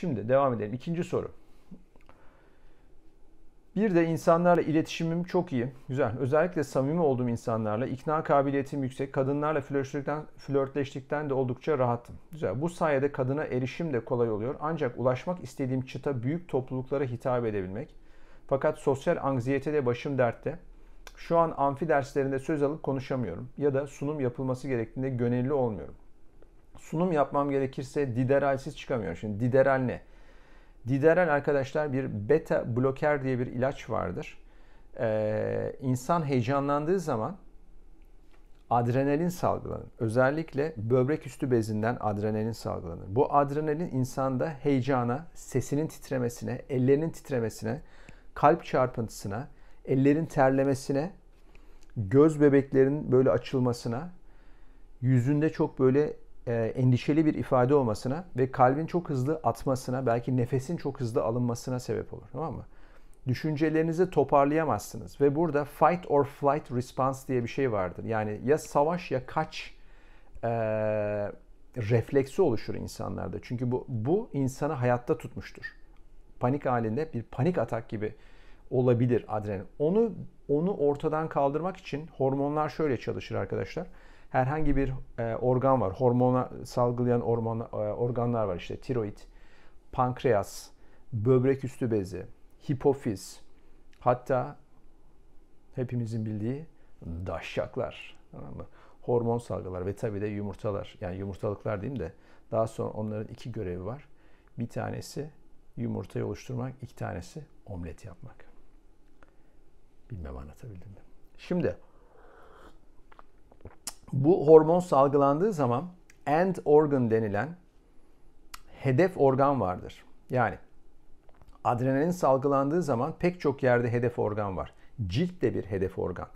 Şimdi devam edelim. İkinci soru. Bir de insanlarla iletişimim çok iyi. Güzel. Özellikle samimi olduğum insanlarla ikna kabiliyetim yüksek. Kadınlarla flörtleştikten, flörtleştikten de oldukça rahatım. Güzel. Bu sayede kadına erişim de kolay oluyor. Ancak ulaşmak istediğim çıta büyük topluluklara hitap edebilmek. Fakat sosyal anksiyete de başım dertte. Şu an amfi derslerinde söz alıp konuşamıyorum ya da sunum yapılması gerektiğinde gönüllü olmuyorum sunum yapmam gerekirse dideralsiz çıkamıyorum. Şimdi dideral ne? Dideral arkadaşlar bir beta bloker diye bir ilaç vardır. Ee, insan heyecanlandığı zaman adrenalin salgılanır. Özellikle böbrek üstü bezinden adrenalin salgılanır. Bu adrenalin insanda heyecana, sesinin titremesine, ellerinin titremesine, kalp çarpıntısına, ellerin terlemesine, göz bebeklerin böyle açılmasına, yüzünde çok böyle e, endişeli bir ifade olmasına ve kalbin çok hızlı atmasına, belki nefesin çok hızlı alınmasına sebep olur. Tamam mı? Düşüncelerinizi toparlayamazsınız ve burada fight or flight response diye bir şey vardır. Yani ya savaş ya kaç e, refleksi oluşur insanlarda. Çünkü bu bu insanı hayatta tutmuştur. Panik halinde bir panik atak gibi olabilir adrenalin. Onu onu ortadan kaldırmak için hormonlar şöyle çalışır arkadaşlar herhangi bir e, organ var. Hormona salgılayan orman, e, organlar var işte tiroid, pankreas, böbrek üstü bezi, hipofiz, hatta hepimizin bildiği daşşaklar. Tamam mı? Hormon salgılar ve tabii de yumurtalar. Yani yumurtalıklar diyeyim de daha sonra onların iki görevi var. Bir tanesi yumurtayı oluşturmak, iki tanesi omlet yapmak. Bilmem anlatabildim mi? Şimdi bu hormon salgılandığı zaman end organ denilen hedef organ vardır. Yani adrenalin salgılandığı zaman pek çok yerde hedef organ var. Cilt de bir hedef organ.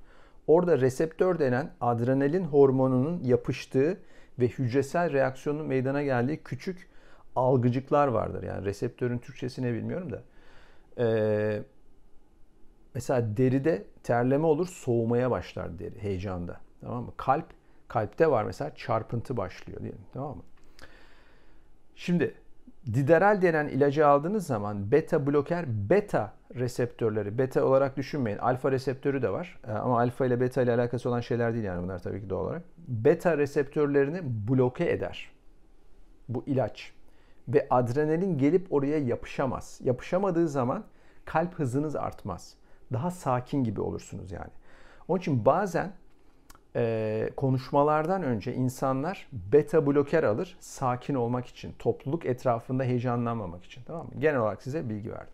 Orada reseptör denen adrenalin hormonunun yapıştığı ve hücresel reaksiyonun meydana geldiği küçük algıcıklar vardır. Yani reseptörün Türkçesini bilmiyorum da. Ee, mesela deride terleme olur, soğumaya başlar deri heyecanda. Tamam mı? Kalp Kalpte var mesela çarpıntı başlıyor diyelim tamam mı? Şimdi Dideral denen ilacı aldığınız zaman beta bloker beta reseptörleri beta olarak düşünmeyin. Alfa reseptörü de var ee, ama alfa ile beta ile alakası olan şeyler değil yani bunlar tabii ki doğal olarak. Beta reseptörlerini bloke eder bu ilaç ve adrenalin gelip oraya yapışamaz. Yapışamadığı zaman kalp hızınız artmaz. Daha sakin gibi olursunuz yani. Onun için bazen ee, konuşmalardan önce insanlar beta bloker alır sakin olmak için, topluluk etrafında heyecanlanmamak için. Tamam mı? Genel olarak size bilgi verdim.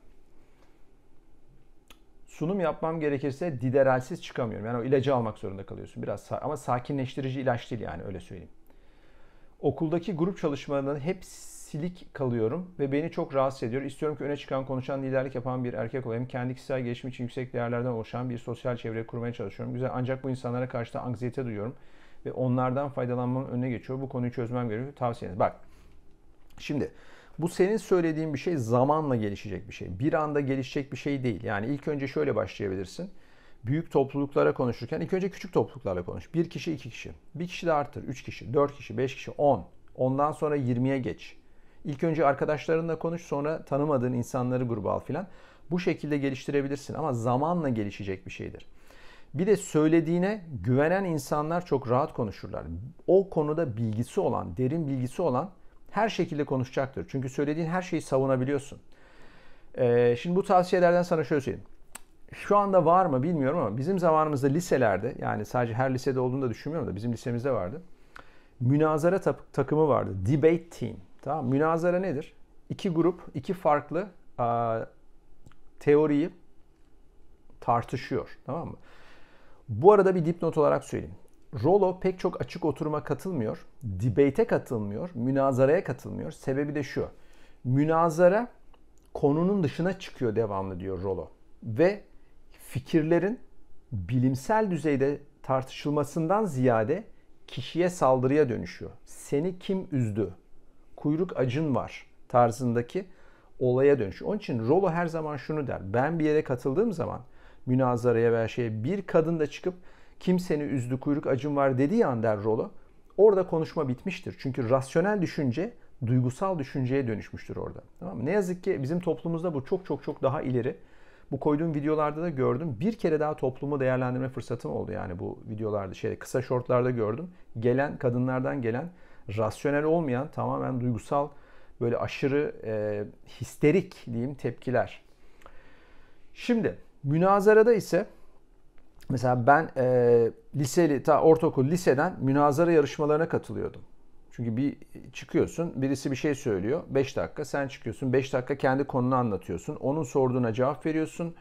Sunum yapmam gerekirse dideralsiz çıkamıyorum. Yani o ilacı almak zorunda kalıyorsun. Biraz ama sakinleştirici ilaç değil yani öyle söyleyeyim. Okuldaki grup çalışmalarının hepsi silik kalıyorum ve beni çok rahatsız ediyor. İstiyorum ki öne çıkan, konuşan, liderlik yapan bir erkek olayım. Kendi kişisel gelişim için yüksek değerlerden oluşan bir sosyal çevre kurmaya çalışıyorum. Güzel ancak bu insanlara karşı da anksiyete duyuyorum ve onlardan faydalanmanın önüne geçiyor. Bu konuyu çözmem gerekiyor. Tavsiyeniz. Bak şimdi bu senin söylediğin bir şey zamanla gelişecek bir şey. Bir anda gelişecek bir şey değil. Yani ilk önce şöyle başlayabilirsin. Büyük topluluklara konuşurken ilk önce küçük topluluklarla konuş. Bir kişi, iki kişi. Bir kişi de artır. Üç kişi, dört kişi, beş kişi, on. Ondan sonra 20'ye geç. İlk önce arkadaşlarınla konuş sonra tanımadığın insanları gruba al filan. Bu şekilde geliştirebilirsin ama zamanla gelişecek bir şeydir. Bir de söylediğine güvenen insanlar çok rahat konuşurlar. O konuda bilgisi olan, derin bilgisi olan her şekilde konuşacaktır. Çünkü söylediğin her şeyi savunabiliyorsun. Ee, şimdi bu tavsiyelerden sana şöyle söyleyeyim. Şu anda var mı bilmiyorum ama bizim zamanımızda liselerde yani sadece her lisede olduğunu da düşünmüyorum da bizim lisemizde vardı. Münazara takımı vardı. Debate team. Tamam Münazara nedir? İki grup, iki farklı a, teoriyi tartışıyor. Tamam mı? Bu arada bir dipnot olarak söyleyeyim. Rolo pek çok açık oturuma katılmıyor. Debate'e katılmıyor. Münazaraya katılmıyor. Sebebi de şu. Münazara konunun dışına çıkıyor devamlı diyor Rolo. Ve fikirlerin bilimsel düzeyde tartışılmasından ziyade kişiye saldırıya dönüşüyor. Seni kim üzdü? kuyruk acın var tarzındaki olaya dönüşüyor. Onun için Rolo her zaman şunu der. Ben bir yere katıldığım zaman münazaraya veya şeye bir kadın da çıkıp kimseni üzdü kuyruk acın var dediği an der Rolo. Orada konuşma bitmiştir. Çünkü rasyonel düşünce duygusal düşünceye dönüşmüştür orada. Tamam mı? Ne yazık ki bizim toplumumuzda bu çok çok çok daha ileri. Bu koyduğum videolarda da gördüm. Bir kere daha toplumu değerlendirme fırsatım oldu yani bu videolarda şey kısa şortlarda gördüm. Gelen kadınlardan gelen rasyonel olmayan tamamen duygusal böyle aşırı e, histerik diyeyim tepkiler. Şimdi münazarada ise mesela ben e, liseli ta ortaokul liseden münazara yarışmalarına katılıyordum. Çünkü bir çıkıyorsun, birisi bir şey söylüyor. 5 dakika sen çıkıyorsun. 5 dakika kendi konunu anlatıyorsun. Onun sorduğuna cevap veriyorsun.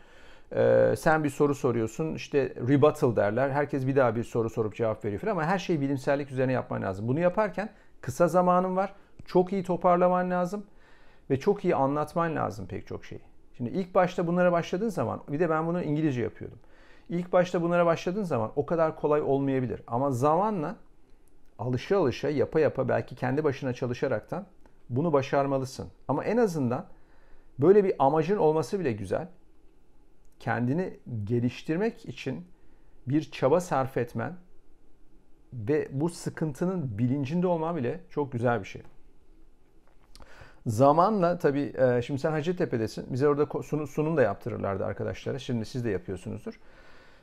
Ee, sen bir soru soruyorsun işte rebuttal derler. Herkes bir daha bir soru sorup cevap veriyor falan ama her şeyi bilimsellik üzerine yapman lazım. Bunu yaparken kısa zamanın var. Çok iyi toparlaman lazım ve çok iyi anlatman lazım pek çok şeyi. Şimdi ilk başta bunlara başladığın zaman bir de ben bunu İngilizce yapıyordum. İlk başta bunlara başladığın zaman o kadar kolay olmayabilir ama zamanla alışa alışa yapa yapa belki kendi başına çalışaraktan bunu başarmalısın. Ama en azından böyle bir amacın olması bile güzel kendini geliştirmek için bir çaba sarf etmen ve bu sıkıntının bilincinde olman bile çok güzel bir şey. Zamanla tabii e, şimdi sen Hacettepe'desin. Bize orada sunum da yaptırırlardı arkadaşlara. Şimdi siz de yapıyorsunuzdur.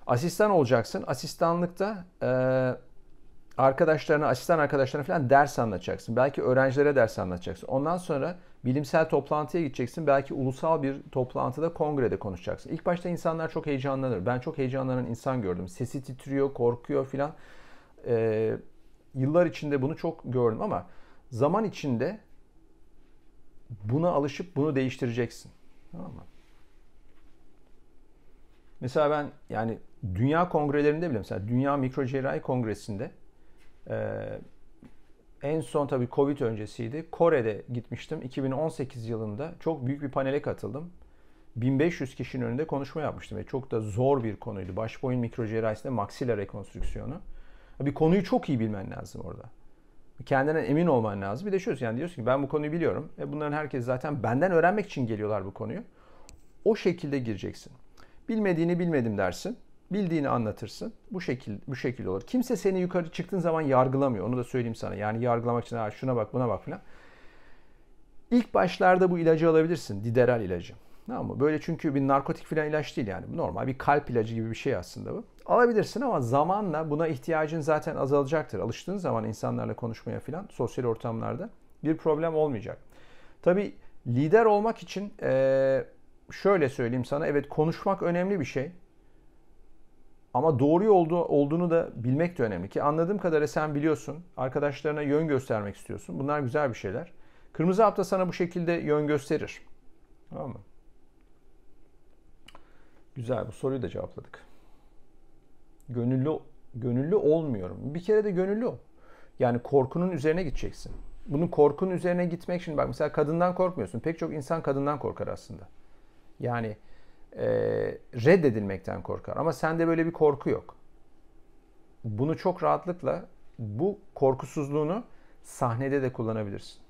Asistan olacaksın. Asistanlıkta e, arkadaşlarına, asistan arkadaşlarına falan ders anlatacaksın. Belki öğrencilere ders anlatacaksın. Ondan sonra bilimsel toplantıya gideceksin. Belki ulusal bir toplantıda, kongrede konuşacaksın. İlk başta insanlar çok heyecanlanır. Ben çok heyecanlanan insan gördüm. Sesi titriyor, korkuyor filan. Ee, yıllar içinde bunu çok gördüm ama zaman içinde buna alışıp bunu değiştireceksin. Tamam mı? Mesela ben yani dünya kongrelerinde bile mesela Dünya Mikrocerrahi Kongresi'nde ee, en son tabii Covid öncesiydi. Kore'de gitmiştim. 2018 yılında çok büyük bir panele katıldım. 1500 kişinin önünde konuşma yapmıştım ve çok da zor bir konuydu. Başboyun mikrocerrahisinde maksila rekonstrüksiyonu. Bir konuyu çok iyi bilmen lazım orada. Kendinden emin olman lazım. Bir de şöyle yani diyorsun ki ben bu konuyu biliyorum. E bunların herkes zaten benden öğrenmek için geliyorlar bu konuyu. O şekilde gireceksin. Bilmediğini bilmedim dersin bildiğini anlatırsın. Bu şekil bu şekil olur. Kimse seni yukarı çıktığın zaman yargılamıyor. Onu da söyleyeyim sana. Yani yargılamak için şuna bak buna bak falan. İlk başlarda bu ilacı alabilirsin. Dideral ilacı. Tamam mı? Böyle çünkü bir narkotik falan ilaç değil yani. Normal bir kalp ilacı gibi bir şey aslında bu. Alabilirsin ama zamanla buna ihtiyacın zaten azalacaktır. Alıştığın zaman insanlarla konuşmaya falan sosyal ortamlarda bir problem olmayacak. Tabi lider olmak için şöyle söyleyeyim sana. Evet konuşmak önemli bir şey. Ama doğru oldu, olduğunu da bilmek de önemli ki anladığım kadarıyla sen biliyorsun. Arkadaşlarına yön göstermek istiyorsun. Bunlar güzel bir şeyler. Kırmızı hafta sana bu şekilde yön gösterir. Tamam mı? Güzel bu soruyu da cevapladık. Gönüllü gönüllü olmuyorum. Bir kere de gönüllü ol. Yani korkunun üzerine gideceksin. bunu korkunun üzerine gitmek için bak mesela kadından korkmuyorsun. Pek çok insan kadından korkar aslında. Yani e, reddedilmekten korkar. Ama sende böyle bir korku yok. Bunu çok rahatlıkla bu korkusuzluğunu sahnede de kullanabilirsin.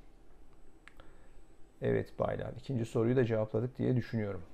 Evet Baylar, ikinci soruyu da cevapladık diye düşünüyorum.